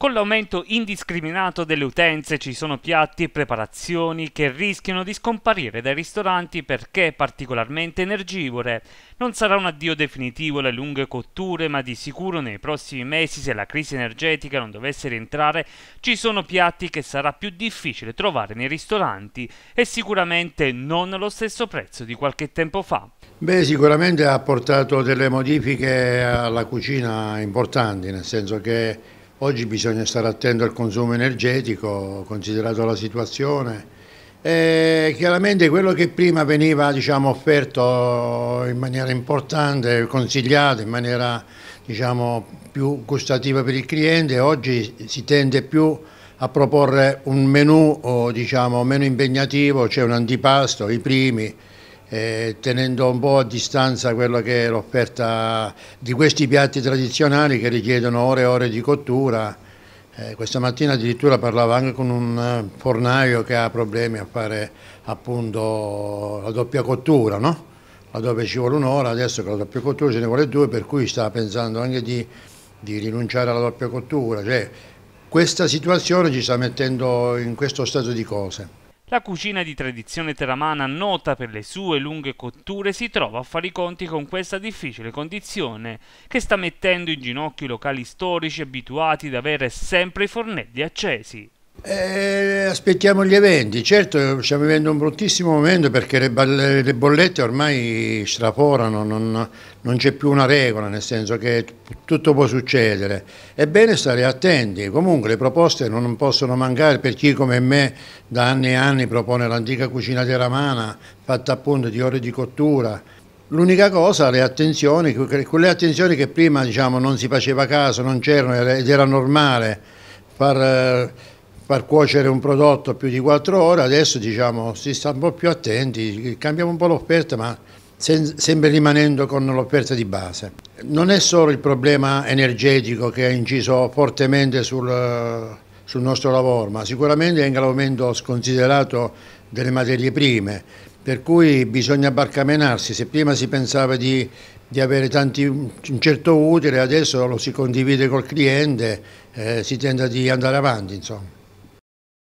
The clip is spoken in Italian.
Con l'aumento indiscriminato delle utenze ci sono piatti e preparazioni che rischiano di scomparire dai ristoranti perché particolarmente energivore. Non sarà un addio definitivo alle lunghe cotture, ma di sicuro nei prossimi mesi, se la crisi energetica non dovesse rientrare, ci sono piatti che sarà più difficile trovare nei ristoranti e sicuramente non allo stesso prezzo di qualche tempo fa. Beh, sicuramente ha portato delle modifiche alla cucina importanti, nel senso che Oggi bisogna stare attento al consumo energetico, considerato la situazione. E chiaramente quello che prima veniva diciamo, offerto in maniera importante, consigliato in maniera diciamo, più gustativa per il cliente, oggi si tende più a proporre un menù diciamo, meno impegnativo, c'è cioè un antipasto, i primi, eh, tenendo un po' a distanza quella che è l'offerta di questi piatti tradizionali che richiedono ore e ore di cottura. Eh, questa mattina addirittura parlavo anche con un eh, fornaio che ha problemi a fare appunto la doppia cottura, no? laddove ci vuole un'ora, adesso con la doppia cottura ce ne vuole due, per cui stava pensando anche di, di rinunciare alla doppia cottura. Cioè, questa situazione ci sta mettendo in questo stato di cose. La cucina di tradizione teramana, nota per le sue lunghe cotture, si trova a fare i conti con questa difficile condizione, che sta mettendo in ginocchio i locali storici abituati ad avere sempre i fornelli accesi. Eh, aspettiamo gli eventi, certo stiamo vivendo un bruttissimo momento perché le, le bollette ormai straforano, non, non c'è più una regola, nel senso che tutto può succedere. È bene stare attenti, comunque le proposte non possono mancare per chi come me da anni e anni propone l'antica cucina teramana fatta appunto di ore di cottura, L'unica cosa, le attenzioni, quelle attenzioni che prima diciamo, non si faceva caso, non c'erano ed era normale far far cuocere un prodotto più di 4 ore, adesso diciamo si sta un po' più attenti, cambiamo un po' l'offerta ma sempre rimanendo con l'offerta di base. Non è solo il problema energetico che ha inciso fortemente sul, sul nostro lavoro, ma sicuramente anche l'aumento sconsiderato delle materie prime, per cui bisogna barcamenarsi, se prima si pensava di, di avere tanti, un certo utile, adesso lo si condivide col cliente, eh, si tenta di andare avanti. Insomma.